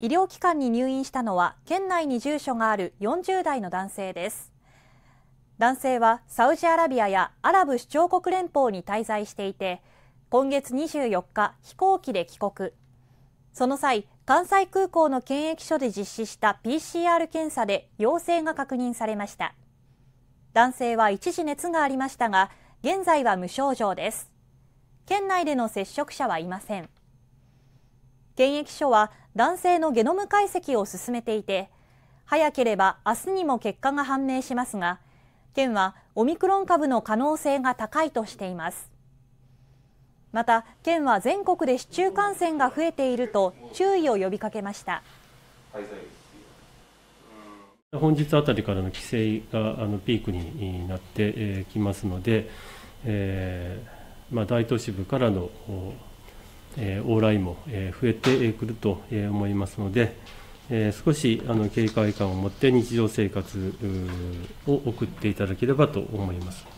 医療機関に入院したのは県内に住所がある40代の男性です男性はサウジアラビアやアラブ首長国連邦に滞在していて今月24日飛行機で帰国その際関西空港の検疫所で実施した PCR 検査で陽性が確認されました男性は一時熱がありましたが現在は無症状です県内での接触者はいません検疫所は男性のゲノム解析を進めていて早ければ明日にも結果が判明しますが県はオミクロン株の可能性が高いとしていますまた県は全国で市中感染が増えていると注意を呼びかけました本日あたりからの規制があのピークになってきますので、えーまあ、大都市部からの往来も増えてくると思いますので、少しあの警戒感を持って日常生活を送っていただければと思います。